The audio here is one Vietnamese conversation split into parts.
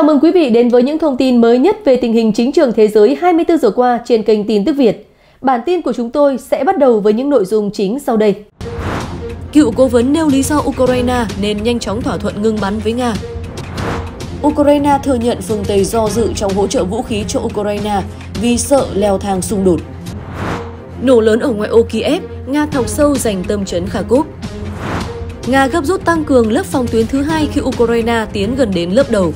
Chào mừng quý vị đến với những thông tin mới nhất về tình hình chính trường thế giới 24 giờ qua trên kênh Tin tức Việt. Bản tin của chúng tôi sẽ bắt đầu với những nội dung chính sau đây. Cựu cố vấn nêu lý do Ukraine nên nhanh chóng thỏa thuận ngừng bắn với Nga. Ukraine thừa nhận phương Tây do dự trong hỗ trợ vũ khí cho Ukraine vì sợ leo thang xung đột. Nổ lớn ở ngoại ô Kiev, Nga thọc sâu giành tâm trấn Kharkov. Nga gấp rút tăng cường lớp phòng tuyến thứ hai khi Ukraine tiến gần đến lớp đầu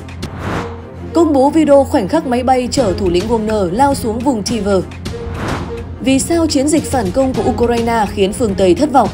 công bố video khoảnh khắc máy bay chở thủ lĩnh Wagner lao xuống vùng Tiver. Vì sao chiến dịch phản công của Ukraine khiến phương Tây thất vọng?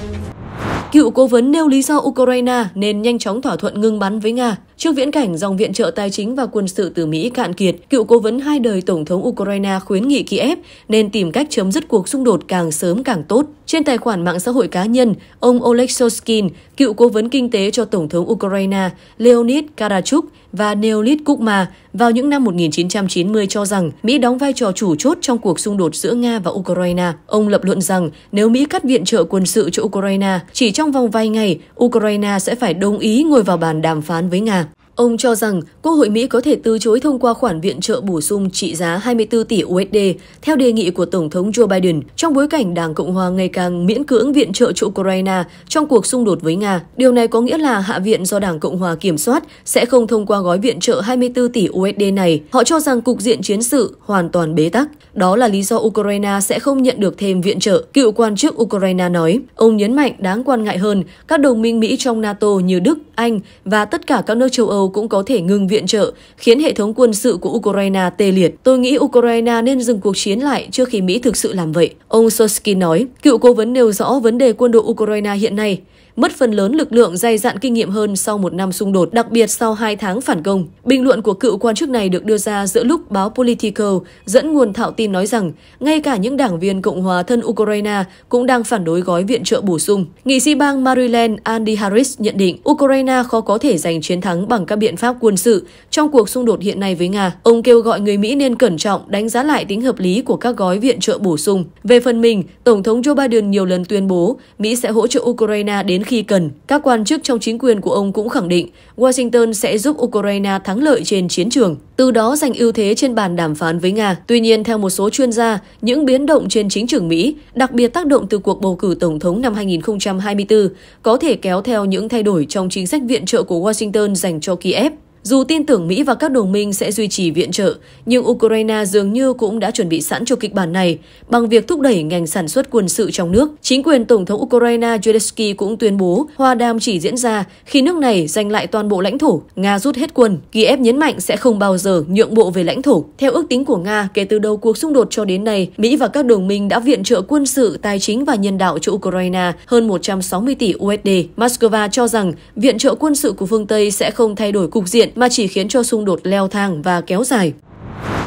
Cựu cố vấn nêu lý do Ukraine nên nhanh chóng thỏa thuận ngưng bắn với Nga. Trước viễn cảnh dòng viện trợ tài chính và quân sự từ Mỹ cạn kiệt, cựu cố vấn hai đời Tổng thống Ukraine khuyến nghị Kiev nên tìm cách chấm dứt cuộc xung đột càng sớm càng tốt. Trên tài khoản mạng xã hội cá nhân, ông Oleg Soskin, cựu cố vấn kinh tế cho Tổng thống Ukraine Leonid Karachuk và Neolid Kukma vào những năm 1990 cho rằng Mỹ đóng vai trò chủ chốt trong cuộc xung đột giữa Nga và Ukraine. Ông lập luận rằng nếu Mỹ cắt viện trợ quân sự cho Ukraine, chỉ trong vòng vài ngày, Ukraine sẽ phải đồng ý ngồi vào bàn đàm phán với Nga. Ông cho rằng Quốc hội Mỹ có thể từ chối thông qua khoản viện trợ bổ sung trị giá 24 tỷ USD theo đề nghị của Tổng thống Joe Biden trong bối cảnh Đảng Cộng hòa ngày càng miễn cưỡng viện trợ cho Ukraine trong cuộc xung đột với Nga. Điều này có nghĩa là Hạ viện do Đảng Cộng hòa kiểm soát sẽ không thông qua gói viện trợ 24 tỷ USD này. Họ cho rằng cục diện chiến sự hoàn toàn bế tắc. Đó là lý do Ukraine sẽ không nhận được thêm viện trợ, cựu quan chức Ukraine nói. Ông nhấn mạnh đáng quan ngại hơn, các đồng minh Mỹ trong NATO như Đức, anh và tất cả các nước châu Âu cũng có thể ngừng viện trợ, khiến hệ thống quân sự của Ukraine tê liệt. Tôi nghĩ Ukraine nên dừng cuộc chiến lại trước khi Mỹ thực sự làm vậy. Ông Soskin nói, cựu cố vấn nêu rõ vấn đề quân đội Ukraine hiện nay mất phần lớn lực lượng dày dặn kinh nghiệm hơn sau một năm xung đột, đặc biệt sau hai tháng phản công. Bình luận của cựu quan chức này được đưa ra giữa lúc báo Politico dẫn nguồn thạo tin nói rằng ngay cả những đảng viên Cộng hòa thân Ukraine cũng đang phản đối gói viện trợ bổ sung. Nghị sĩ bang Maryland Andy Harris nhận định Ukraine khó có thể giành chiến thắng bằng các biện pháp quân sự trong cuộc xung đột hiện nay với Nga. Ông kêu gọi người Mỹ nên cẩn trọng đánh giá lại tính hợp lý của các gói viện trợ bổ sung. Về phần mình, Tổng thống Joe Biden nhiều lần tuyên bố Mỹ sẽ hỗ trợ Ukraine đến khi khi cần, các quan chức trong chính quyền của ông cũng khẳng định Washington sẽ giúp Ukraine thắng lợi trên chiến trường, từ đó giành ưu thế trên bàn đàm phán với Nga. Tuy nhiên, theo một số chuyên gia, những biến động trên chính trường Mỹ, đặc biệt tác động từ cuộc bầu cử tổng thống năm 2024, có thể kéo theo những thay đổi trong chính sách viện trợ của Washington dành cho Kiev. Dù tin tưởng Mỹ và các đồng minh sẽ duy trì viện trợ, nhưng Ukraine dường như cũng đã chuẩn bị sẵn cho kịch bản này bằng việc thúc đẩy ngành sản xuất quân sự trong nước. Chính quyền Tổng thống Ukraine Zelensky cũng tuyên bố hòa đàm chỉ diễn ra khi nước này giành lại toàn bộ lãnh thổ, Nga rút hết quân. Kiev nhấn mạnh sẽ không bao giờ nhượng bộ về lãnh thổ. Theo ước tính của Nga, kể từ đầu cuộc xung đột cho đến nay, Mỹ và các đồng minh đã viện trợ quân sự, tài chính và nhân đạo cho Ukraine hơn 160 tỷ USD. Moscow cho rằng viện trợ quân sự của phương Tây sẽ không thay đổi cục diện mà chỉ khiến cho xung đột leo thang và kéo dài.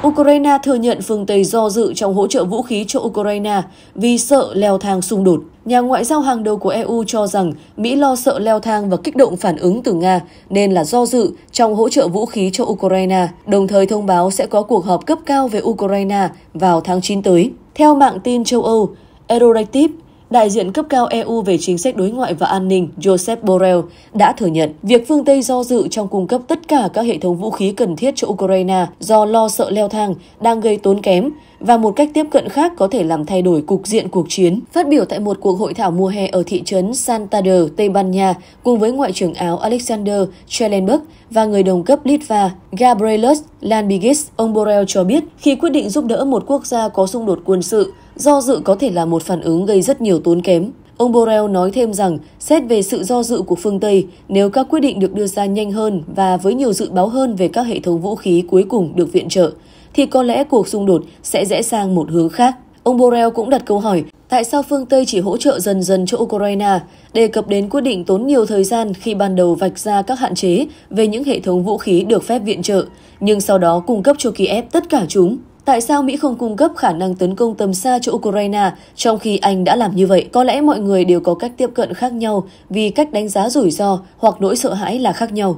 Ukraine thừa nhận phương Tây do dự trong hỗ trợ vũ khí cho Ukraine vì sợ leo thang xung đột. Nhà ngoại giao hàng đầu của EU cho rằng Mỹ lo sợ leo thang và kích động phản ứng từ Nga nên là do dự trong hỗ trợ vũ khí cho Ukraine, đồng thời thông báo sẽ có cuộc họp cấp cao về Ukraine vào tháng 9 tới. Theo mạng tin châu Âu, Euroractive, Đại diện cấp cao EU về chính sách đối ngoại và an ninh Joseph Borrell đã thừa nhận việc phương Tây do dự trong cung cấp tất cả các hệ thống vũ khí cần thiết cho Ukraine do lo sợ leo thang đang gây tốn kém và một cách tiếp cận khác có thể làm thay đổi cục diện cuộc chiến. Phát biểu tại một cuộc hội thảo mùa hè ở thị trấn Santander, Tây Ban Nha, cùng với Ngoại trưởng Áo Alexander Schellenberg và người đồng cấp Litva Gabrielus Lanbigis, ông Borrell cho biết khi quyết định giúp đỡ một quốc gia có xung đột quân sự, Do dự có thể là một phản ứng gây rất nhiều tốn kém. Ông Borrell nói thêm rằng, xét về sự do dự của phương Tây, nếu các quyết định được đưa ra nhanh hơn và với nhiều dự báo hơn về các hệ thống vũ khí cuối cùng được viện trợ, thì có lẽ cuộc xung đột sẽ rẽ sang một hướng khác. Ông Borrell cũng đặt câu hỏi tại sao phương Tây chỉ hỗ trợ dần dần cho Ukraine, đề cập đến quyết định tốn nhiều thời gian khi ban đầu vạch ra các hạn chế về những hệ thống vũ khí được phép viện trợ, nhưng sau đó cung cấp cho Kiev tất cả chúng. Tại sao Mỹ không cung cấp khả năng tấn công tầm xa cho Ukraine trong khi Anh đã làm như vậy? Có lẽ mọi người đều có cách tiếp cận khác nhau vì cách đánh giá rủi ro hoặc nỗi sợ hãi là khác nhau.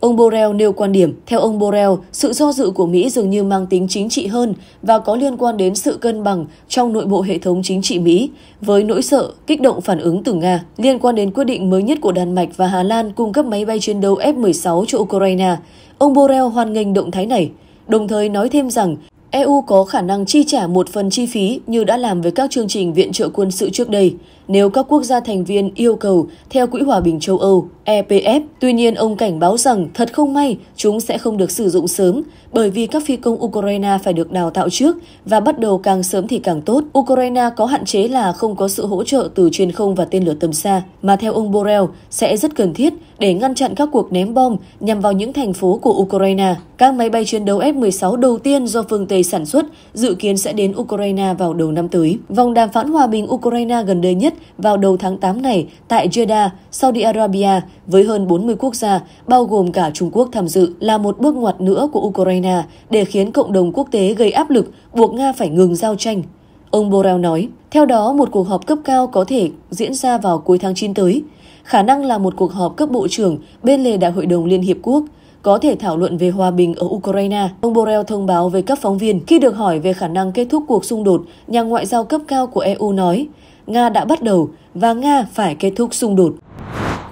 Ông Borrell nêu quan điểm, theo ông Borrell, sự do dự của Mỹ dường như mang tính chính trị hơn và có liên quan đến sự cân bằng trong nội bộ hệ thống chính trị Mỹ với nỗi sợ, kích động phản ứng từ Nga liên quan đến quyết định mới nhất của Đan Mạch và Hà Lan cung cấp máy bay chiến đấu F-16 cho Ukraine. Ông Borrell hoan nghênh động thái này, đồng thời nói thêm rằng EU có khả năng chi trả một phần chi phí như đã làm với các chương trình viện trợ quân sự trước đây nếu các quốc gia thành viên yêu cầu theo Quỹ Hòa bình châu Âu EPF. Tuy nhiên, ông cảnh báo rằng thật không may chúng sẽ không được sử dụng sớm bởi vì các phi công Ukraine phải được đào tạo trước và bắt đầu càng sớm thì càng tốt. Ukraine có hạn chế là không có sự hỗ trợ từ trên không và tên lửa tầm xa, mà theo ông Borrell sẽ rất cần thiết để ngăn chặn các cuộc ném bom nhằm vào những thành phố của Ukraine. Các máy bay chiến đấu F-16 đầu tiên do phương Tây sản xuất dự kiến sẽ đến Ukraine vào đầu năm tới. Vòng đàm phán hòa bình Ukraine gần đây nhất vào đầu tháng 8 này tại Jeddah, Saudi Arabia với hơn 40 quốc gia, bao gồm cả Trung Quốc tham dự, là một bước ngoặt nữa của Ukraine để khiến cộng đồng quốc tế gây áp lực buộc Nga phải ngừng giao tranh. Ông Borrell nói, theo đó một cuộc họp cấp cao có thể diễn ra vào cuối tháng 9 tới, khả năng là một cuộc họp cấp bộ trưởng bên lề Đại hội đồng Liên Hiệp Quốc có thể thảo luận về hòa bình ở Ukraine. Ông Borrell thông báo với các phóng viên khi được hỏi về khả năng kết thúc cuộc xung đột, nhà ngoại giao cấp cao của EU nói, Nga đã bắt đầu và Nga phải kết thúc xung đột.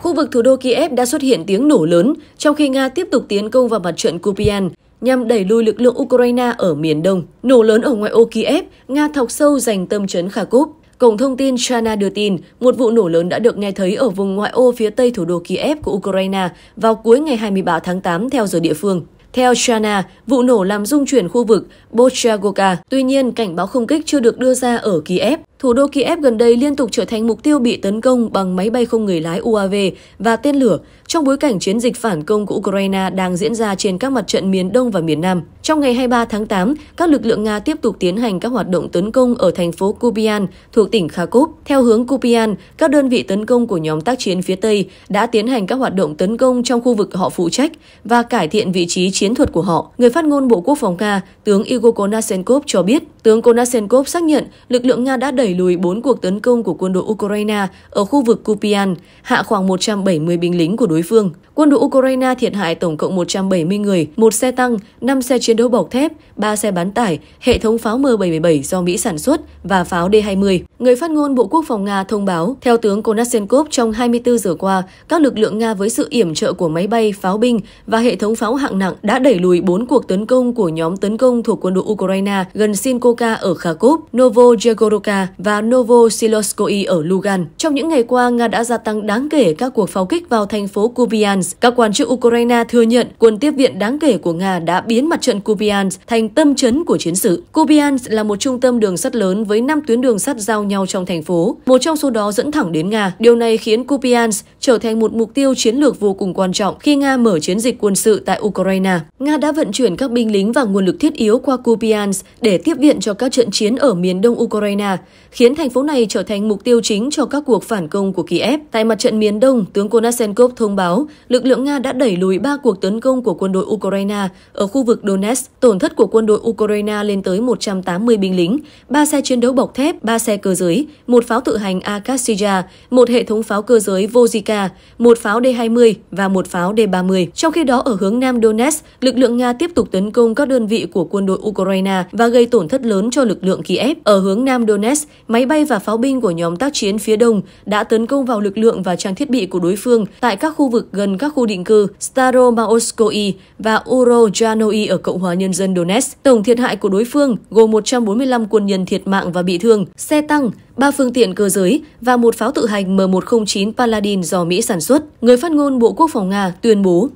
Khu vực thủ đô Kiev đã xuất hiện tiếng nổ lớn, trong khi Nga tiếp tục tiến công vào mặt trận Kupian nhằm đẩy lùi lực lượng Ukraine ở miền đông. Nổ lớn ở ngoại ô Kiev, Nga thọc sâu giành tâm trấn Kharkov. Cổng thông tin Chana đưa tin, một vụ nổ lớn đã được nghe thấy ở vùng ngoại ô phía tây thủ đô Kiev của Ukraine vào cuối ngày 23 tháng 8 theo giờ địa phương. Theo Chana, vụ nổ làm rung chuyển khu vực Bochagoka. Tuy nhiên, cảnh báo không kích chưa được đưa ra ở Kiev. Thủ đô Kiev gần đây liên tục trở thành mục tiêu bị tấn công bằng máy bay không người lái UAV và tên lửa trong bối cảnh chiến dịch phản công của Ukraine đang diễn ra trên các mặt trận miền Đông và miền Nam. Trong ngày 23 tháng 8, các lực lượng Nga tiếp tục tiến hành các hoạt động tấn công ở thành phố Kupian thuộc tỉnh Kharkov. Theo hướng Kupian, các đơn vị tấn công của nhóm tác chiến phía Tây đã tiến hành các hoạt động tấn công trong khu vực họ phụ trách và cải thiện vị trí chiến thuật của họ. Người phát ngôn Bộ Quốc phòng Nga, tướng Igor Konashenkov cho biết, tướng Konashenkov xác nhận lực lượng Nga đã đẩy đẩy lùi 4 cuộc tấn công của quân đội Ukraine ở khu vực Kupian, hạ khoảng 170 binh lính của đối phương. Quân đội Ukraine thiệt hại tổng cộng 170 người, một xe tăng, 5 xe chiến đấu bọc thép, 3 xe bán tải, hệ thống pháo M77 do Mỹ sản xuất và pháo D-20. Người phát ngôn Bộ Quốc phòng Nga thông báo, theo tướng Konashenkov, trong 24 giờ qua, các lực lượng Nga với sự yểm trợ của máy bay, pháo binh và hệ thống pháo hạng nặng đã đẩy lùi 4 cuộc tấn công của nhóm tấn công thuộc quân đội Ukraine gần Sinkoka ở Kharkov, Novo Novozhegorod và Novosiloskoi ở Lugan. Trong những ngày qua, Nga đã gia tăng đáng kể các cuộc pháo kích vào thành phố Kupiansk. Các quan chức Ukraine thừa nhận quân tiếp viện đáng kể của Nga đã biến mặt trận Kupiansk thành tâm chấn của chiến sự. Kupiansk là một trung tâm đường sắt lớn với 5 tuyến đường sắt giao nhau trong thành phố, một trong số đó dẫn thẳng đến Nga. Điều này khiến Kupiansk trở thành một mục tiêu chiến lược vô cùng quan trọng khi Nga mở chiến dịch quân sự tại Ukraine. Nga đã vận chuyển các binh lính và nguồn lực thiết yếu qua Kupiansk để tiếp viện cho các trận chiến ở miền đông Ukraine khiến thành phố này trở thành mục tiêu chính cho các cuộc phản công của Kiev. Tại mặt trận miền Đông, tướng Konasenkov thông báo lực lượng Nga đã đẩy lùi ba cuộc tấn công của quân đội Ukraine ở khu vực Donetsk. Tổn thất của quân đội Ukraine lên tới 180 binh lính, 3 xe chiến đấu bọc thép, 3 xe cơ giới, một pháo tự hành Akasija, một hệ thống pháo cơ giới Vozika, một pháo D-20 và một pháo D-30. Trong khi đó, ở hướng nam Donetsk, lực lượng Nga tiếp tục tấn công các đơn vị của quân đội Ukraine và gây tổn thất lớn cho lực lượng Kiev. Ở hướng nam Donetsk, máy bay và pháo binh của nhóm tác chiến phía đông đã tấn công vào lực lượng và trang thiết bị của đối phương tại các khu vực gần các khu định cư Staromaoskoye và Urojanoye ở Cộng hòa Nhân dân Donetsk. Tổng thiệt hại của đối phương gồm 145 quân nhân thiệt mạng và bị thương, xe tăng, ba phương tiện cơ giới và một pháo tự hành M109 Paladin do Mỹ sản xuất, người phát ngôn Bộ Quốc phòng Nga tuyên bố.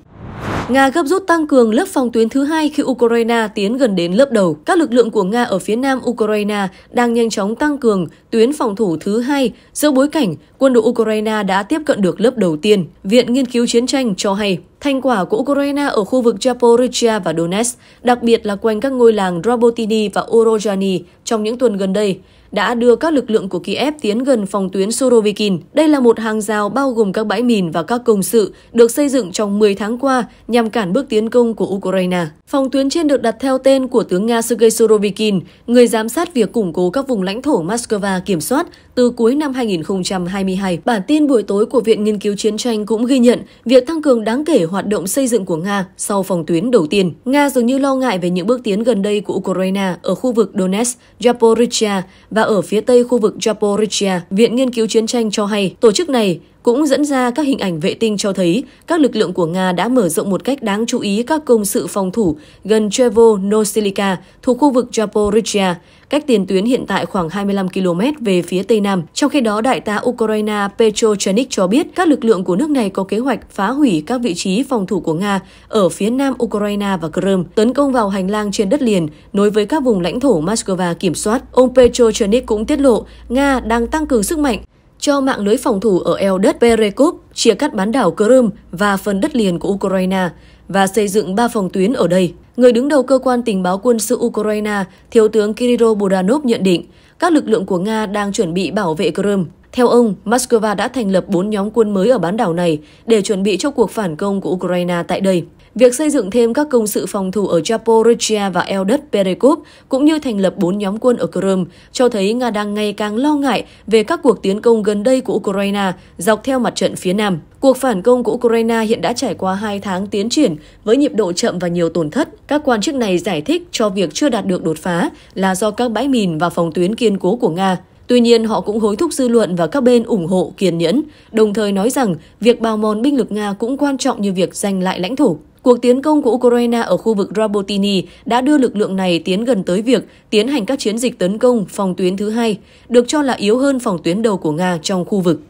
Nga gấp rút tăng cường lớp phòng tuyến thứ hai khi Ukraine tiến gần đến lớp đầu. Các lực lượng của Nga ở phía nam Ukraine đang nhanh chóng tăng cường tuyến phòng thủ thứ hai giữa bối cảnh quân đội Ukraine đã tiếp cận được lớp đầu tiên. Viện Nghiên cứu Chiến tranh cho hay Thành quả của Ukraine ở khu vực Zaporizhia và Donetsk, đặc biệt là quanh các ngôi làng Robotini và Orozhani trong những tuần gần đây, đã đưa các lực lượng của Kiev tiến gần phòng tuyến Sorovikin. Đây là một hàng rào bao gồm các bãi mìn và các công sự được xây dựng trong 10 tháng qua nhằm nhằm cản bước tiến công của Ukraine. Phòng tuyến trên được đặt theo tên của tướng Nga Sergei Surovikin, người giám sát việc củng cố các vùng lãnh thổ Moscow kiểm soát từ cuối năm 2022, bản tin buổi tối của Viện Nghiên cứu Chiến tranh cũng ghi nhận việc tăng cường đáng kể hoạt động xây dựng của Nga sau phòng tuyến đầu tiên. Nga dường như lo ngại về những bước tiến gần đây của Ukraine ở khu vực Donetsk, Zaporizhia và ở phía tây khu vực Zaporizhia. Viện Nghiên cứu Chiến tranh cho hay tổ chức này cũng dẫn ra các hình ảnh vệ tinh cho thấy các lực lượng của Nga đã mở rộng một cách đáng chú ý các công sự phòng thủ gần Chevo Nosilika thuộc khu vực Zaporizhia cách tiền tuyến hiện tại khoảng 25 km về phía Tây Nam. Trong khi đó, đại tá Ukraine Petro Chernik cho biết các lực lượng của nước này có kế hoạch phá hủy các vị trí phòng thủ của Nga ở phía nam Ukraine và Crimea, tấn công vào hành lang trên đất liền nối với các vùng lãnh thổ Moscow kiểm soát. Ông Petro Chernik cũng tiết lộ Nga đang tăng cường sức mạnh cho mạng lưới phòng thủ ở eo đất Perekop, chia cắt bán đảo Crimea và phần đất liền của Ukraine và xây dựng ba phòng tuyến ở đây. Người đứng đầu cơ quan tình báo quân sự Ukraine, Thiếu tướng Kiriro Budanov nhận định, các lực lượng của Nga đang chuẩn bị bảo vệ Crimea. Theo ông, Moscow đã thành lập 4 nhóm quân mới ở bán đảo này để chuẩn bị cho cuộc phản công của Ukraine tại đây. Việc xây dựng thêm các công sự phòng thủ ở Zaporizhia và Eldest Perekop cũng như thành lập bốn nhóm quân ở Crimea cho thấy Nga đang ngày càng lo ngại về các cuộc tiến công gần đây của Ukraine dọc theo mặt trận phía Nam. Cuộc phản công của Ukraine hiện đã trải qua 2 tháng tiến triển với nhịp độ chậm và nhiều tổn thất. Các quan chức này giải thích cho việc chưa đạt được đột phá là do các bãi mìn và phòng tuyến kiên cố của Nga. Tuy nhiên, họ cũng hối thúc dư luận và các bên ủng hộ kiên nhẫn, đồng thời nói rằng việc bào mòn binh lực Nga cũng quan trọng như việc giành lại lãnh thổ. Cuộc tiến công của Ukraine ở khu vực Rabotini đã đưa lực lượng này tiến gần tới việc tiến hành các chiến dịch tấn công phòng tuyến thứ hai, được cho là yếu hơn phòng tuyến đầu của Nga trong khu vực.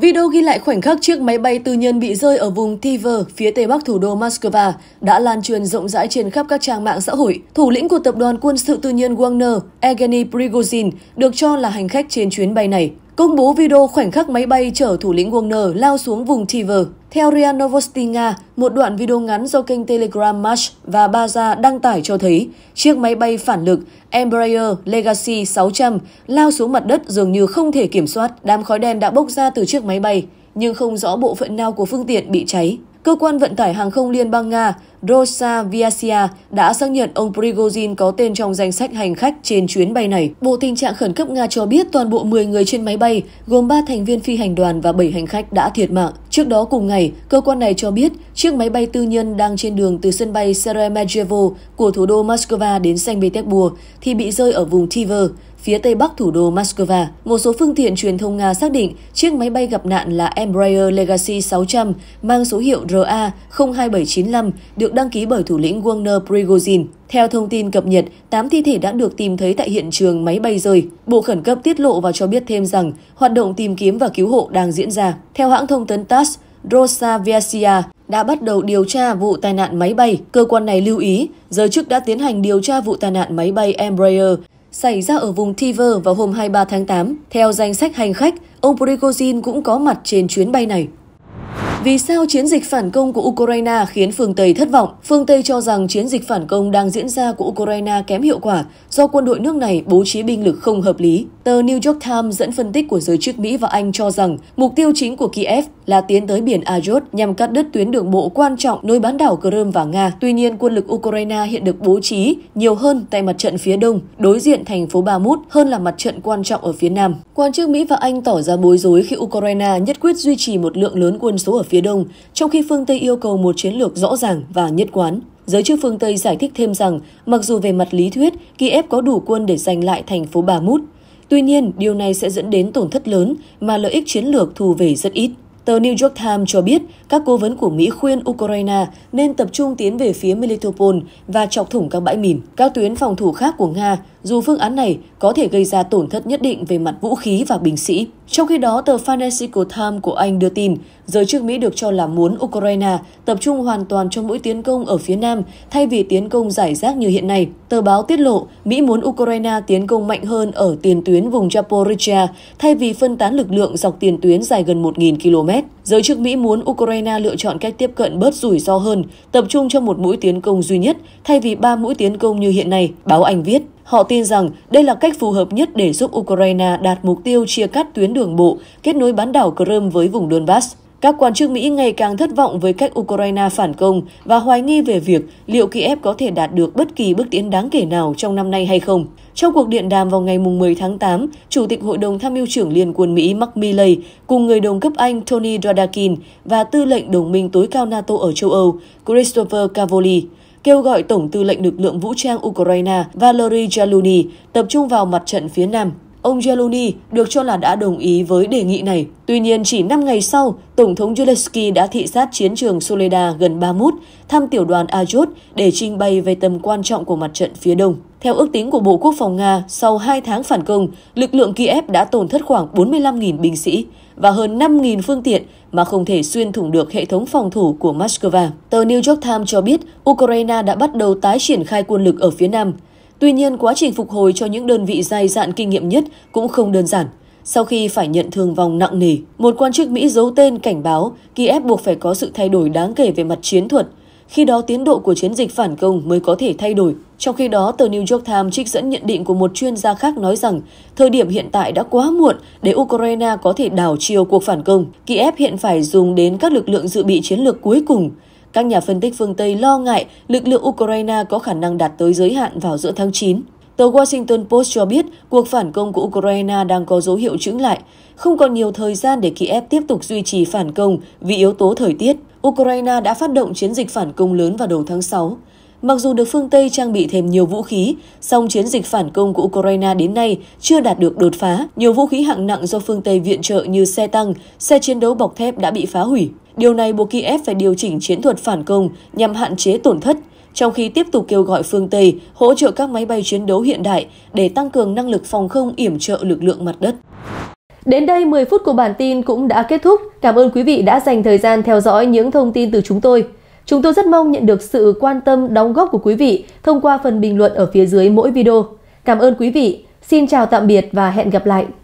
Video ghi lại khoảnh khắc chiếc máy bay tư nhân bị rơi ở vùng Tver, phía tây bắc thủ đô Moscow, đã lan truyền rộng rãi trên khắp các trang mạng xã hội. Thủ lĩnh của tập đoàn quân sự tư nhân Wagner, Evgeny Prigozhin, được cho là hành khách trên chuyến bay này. Công bố video khoảnh khắc máy bay chở thủ lĩnh Wagner lao xuống vùng Tver. Theo RIA Novosti Nga, một đoạn video ngắn do kênh Telegram Match và Baza đăng tải cho thấy chiếc máy bay phản lực Embraer Legacy 600 lao xuống mặt đất dường như không thể kiểm soát. Đám khói đen đã bốc ra từ chiếc máy bay, nhưng không rõ bộ phận nào của phương tiện bị cháy. Cơ quan vận tải hàng không Liên bang Nga Rosa đã xác nhận ông Prigozhin có tên trong danh sách hành khách trên chuyến bay này. Bộ tình trạng khẩn cấp Nga cho biết toàn bộ 10 người trên máy bay, gồm 3 thành viên phi hành đoàn và 7 hành khách đã thiệt mạng. Trước đó cùng ngày, cơ quan này cho biết chiếc máy bay tư nhân đang trên đường từ sân bay Sarajevo của thủ đô Moscow đến Saint Petersburg thì bị rơi ở vùng Tiver phía tây bắc thủ đô Moscow. Một số phương tiện truyền thông Nga xác định chiếc máy bay gặp nạn là Embraer Legacy 600 mang số hiệu RA 02795 được đăng ký bởi thủ lĩnh Wagner Prigozhin. Theo thông tin cập nhật, 8 thi thể đã được tìm thấy tại hiện trường máy bay rơi. Bộ khẩn cấp tiết lộ và cho biết thêm rằng hoạt động tìm kiếm và cứu hộ đang diễn ra. Theo hãng thông tấn TASS, Rosa đã bắt đầu điều tra vụ tai nạn máy bay. Cơ quan này lưu ý, giới chức đã tiến hành điều tra vụ tai nạn máy bay Embraer xảy ra ở vùng Tiver vào hôm 23 tháng 8. Theo danh sách hành khách, ông Prigozhin cũng có mặt trên chuyến bay này. Vì sao chiến dịch phản công của Ukraine khiến phương Tây thất vọng? Phương Tây cho rằng chiến dịch phản công đang diễn ra của Ukraine kém hiệu quả do quân đội nước này bố trí binh lực không hợp lý. Tờ New York Times dẫn phân tích của giới chức Mỹ và Anh cho rằng mục tiêu chính của Kiev là tiến tới biển Azov nhằm cắt đứt tuyến đường bộ quan trọng nối bán đảo Crimea và Nga. Tuy nhiên, quân lực Ukraine hiện được bố trí nhiều hơn tại mặt trận phía đông, đối diện thành phố Bakhmut hơn là mặt trận quan trọng ở phía nam. Quan chức Mỹ và Anh tỏ ra bối rối khi Ukraine nhất quyết duy trì một lượng lớn quân số ở phía phía Đông, trong khi phương Tây yêu cầu một chiến lược rõ ràng và nhất quán. Giới chức phương Tây giải thích thêm rằng, mặc dù về mặt lý thuyết, Kiev có đủ quân để giành lại thành phố bà mút tuy nhiên điều này sẽ dẫn đến tổn thất lớn mà lợi ích chiến lược thu về rất ít. Tờ New York Times cho biết các cố vấn của Mỹ khuyên Ukraine nên tập trung tiến về phía Melitopol và chọc thủng các bãi mìn. Các tuyến phòng thủ khác của Nga dù phương án này có thể gây ra tổn thất nhất định về mặt vũ khí và binh sĩ. Trong khi đó, tờ Financial Times của Anh đưa tin, giới chức Mỹ được cho là muốn Ukraine tập trung hoàn toàn cho mũi tiến công ở phía Nam thay vì tiến công giải rác như hiện nay. Tờ báo tiết lộ, Mỹ muốn Ukraine tiến công mạnh hơn ở tiền tuyến vùng Zaporizhia thay vì phân tán lực lượng dọc tiền tuyến dài gần 1.000 km. Giới chức Mỹ muốn Ukraine lựa chọn cách tiếp cận bớt rủi ro hơn, tập trung cho một mũi tiến công duy nhất thay vì ba mũi tiến công như hiện nay, báo Anh viết. Họ tin rằng đây là cách phù hợp nhất để giúp Ukraine đạt mục tiêu chia cắt tuyến đường bộ, kết nối bán đảo Crimea với vùng Donbass. Các quan chức Mỹ ngày càng thất vọng với cách Ukraine phản công và hoài nghi về việc liệu Kiev có thể đạt được bất kỳ bước tiến đáng kể nào trong năm nay hay không. Trong cuộc điện đàm vào ngày 10 tháng 8, Chủ tịch Hội đồng Tham mưu trưởng Liên quân Mỹ Mark Milley cùng người đồng cấp Anh Tony Radakin và tư lệnh đồng minh tối cao NATO ở châu Âu Christopher Cavoli kêu gọi Tổng tư lệnh lực lượng vũ trang Ukraine Valery Zaluni tập trung vào mặt trận phía Nam ông Zelensky được cho là đã đồng ý với đề nghị này. Tuy nhiên, chỉ 5 ngày sau, Tổng thống Zelensky đã thị sát chiến trường Soleda gần Bamut, thăm tiểu đoàn Ajot để trình bày về tầm quan trọng của mặt trận phía đông. Theo ước tính của Bộ Quốc phòng Nga, sau 2 tháng phản công, lực lượng Kiev đã tổn thất khoảng 45.000 binh sĩ và hơn 5.000 phương tiện mà không thể xuyên thủng được hệ thống phòng thủ của Moscow. Tờ New York Times cho biết Ukraine đã bắt đầu tái triển khai quân lực ở phía Nam. Tuy nhiên, quá trình phục hồi cho những đơn vị dày dạn kinh nghiệm nhất cũng không đơn giản. Sau khi phải nhận thương vong nặng nề, một quan chức Mỹ giấu tên cảnh báo Kiev buộc phải có sự thay đổi đáng kể về mặt chiến thuật. Khi đó tiến độ của chiến dịch phản công mới có thể thay đổi. Trong khi đó, tờ New York Times trích dẫn nhận định của một chuyên gia khác nói rằng thời điểm hiện tại đã quá muộn để Ukraine có thể đảo chiều cuộc phản công. Kiev hiện phải dùng đến các lực lượng dự bị chiến lược cuối cùng. Các nhà phân tích phương Tây lo ngại lực lượng Ukraine có khả năng đạt tới giới hạn vào giữa tháng 9. Tờ Washington Post cho biết cuộc phản công của Ukraine đang có dấu hiệu chững lại, không còn nhiều thời gian để Kiev tiếp tục duy trì phản công vì yếu tố thời tiết. Ukraine đã phát động chiến dịch phản công lớn vào đầu tháng 6. Mặc dù được phương Tây trang bị thêm nhiều vũ khí, song chiến dịch phản công của Ukraine đến nay chưa đạt được đột phá. Nhiều vũ khí hạng nặng do phương Tây viện trợ như xe tăng, xe chiến đấu bọc thép đã bị phá hủy. Điều này buộc Kiev phải điều chỉnh chiến thuật phản công nhằm hạn chế tổn thất, trong khi tiếp tục kêu gọi phương Tây hỗ trợ các máy bay chiến đấu hiện đại để tăng cường năng lực phòng không yểm trợ lực lượng mặt đất. Đến đây 10 phút của bản tin cũng đã kết thúc. Cảm ơn quý vị đã dành thời gian theo dõi những thông tin từ chúng tôi. Chúng tôi rất mong nhận được sự quan tâm đóng góp của quý vị thông qua phần bình luận ở phía dưới mỗi video. Cảm ơn quý vị. Xin chào tạm biệt và hẹn gặp lại.